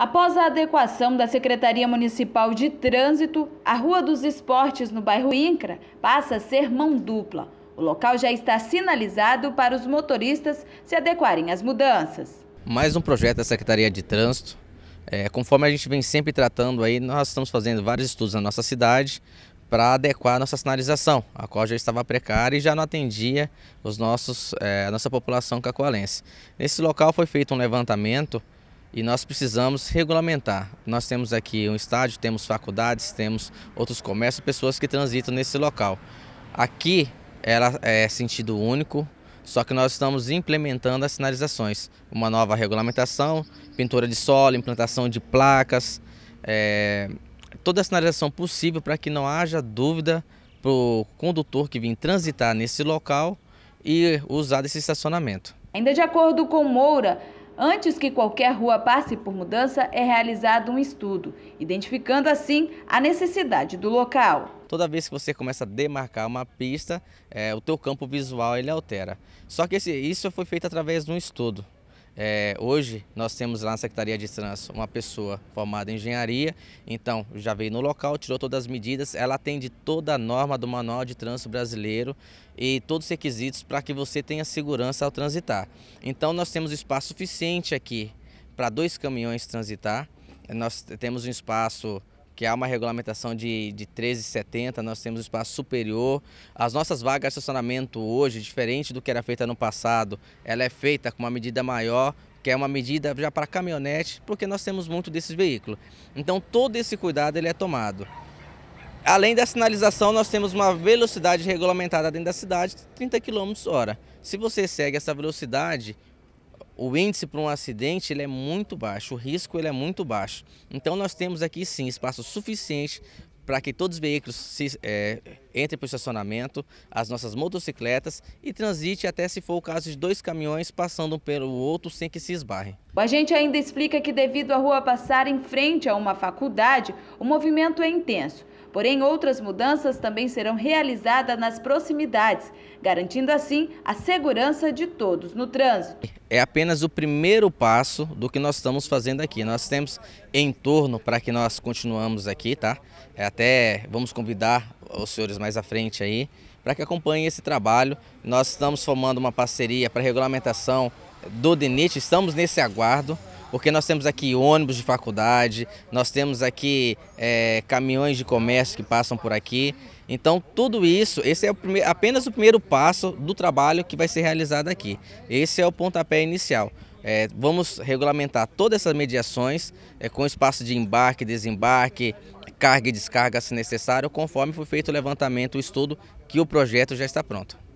Após a adequação da Secretaria Municipal de Trânsito, a Rua dos Esportes, no bairro Incra, passa a ser mão dupla. O local já está sinalizado para os motoristas se adequarem às mudanças. Mais um projeto da Secretaria de Trânsito. É, conforme a gente vem sempre tratando aí, nós estamos fazendo vários estudos na nossa cidade para adequar a nossa sinalização, a qual já estava precária e já não atendia os nossos, é, a nossa população cacoalense. Nesse local foi feito um levantamento e nós precisamos regulamentar. Nós temos aqui um estádio, temos faculdades, temos outros comércios, pessoas que transitam nesse local. Aqui ela é sentido único, só que nós estamos implementando as sinalizações, uma nova regulamentação, pintura de solo, implantação de placas, é, toda a sinalização possível para que não haja dúvida para o condutor que vem transitar nesse local e usar desse estacionamento. Ainda de acordo com Moura, Antes que qualquer rua passe por mudança, é realizado um estudo, identificando assim a necessidade do local. Toda vez que você começa a demarcar uma pista, é, o teu campo visual ele altera. Só que esse, isso foi feito através de um estudo. É, hoje nós temos lá na Secretaria de Trânsito uma pessoa formada em engenharia, então já veio no local, tirou todas as medidas, ela atende toda a norma do Manual de Trânsito Brasileiro e todos os requisitos para que você tenha segurança ao transitar. Então nós temos espaço suficiente aqui para dois caminhões transitar, nós temos um espaço que há uma regulamentação de, de 13,70, nós temos um espaço superior. As nossas vagas de estacionamento hoje, diferente do que era feita no passado, ela é feita com uma medida maior que é uma medida já para caminhonete, porque nós temos muito desses veículos. Então todo esse cuidado ele é tomado. Além da sinalização, nós temos uma velocidade regulamentada dentro da cidade, 30 km hora. Se você segue essa velocidade, o índice para um acidente ele é muito baixo, o risco ele é muito baixo. Então nós temos aqui sim espaço suficiente para que todos os veículos se, é, entrem para o estacionamento, as nossas motocicletas e transite até se for o caso de dois caminhões passando um pelo outro sem que se esbarrem. O agente ainda explica que devido à rua passar em frente a uma faculdade, o movimento é intenso. Porém, outras mudanças também serão realizadas nas proximidades, garantindo assim a segurança de todos no trânsito. É apenas o primeiro passo do que nós estamos fazendo aqui. Nós temos em torno para que nós continuamos aqui, tá? É até vamos convidar os senhores mais à frente aí para que acompanhem esse trabalho. Nós estamos formando uma parceria para regulamentação do DENIT, estamos nesse aguardo porque nós temos aqui ônibus de faculdade, nós temos aqui é, caminhões de comércio que passam por aqui. Então, tudo isso, esse é o primeir, apenas o primeiro passo do trabalho que vai ser realizado aqui. Esse é o pontapé inicial. É, vamos regulamentar todas essas mediações é, com espaço de embarque, desembarque, carga e descarga se necessário, conforme foi feito o levantamento, o estudo, que o projeto já está pronto.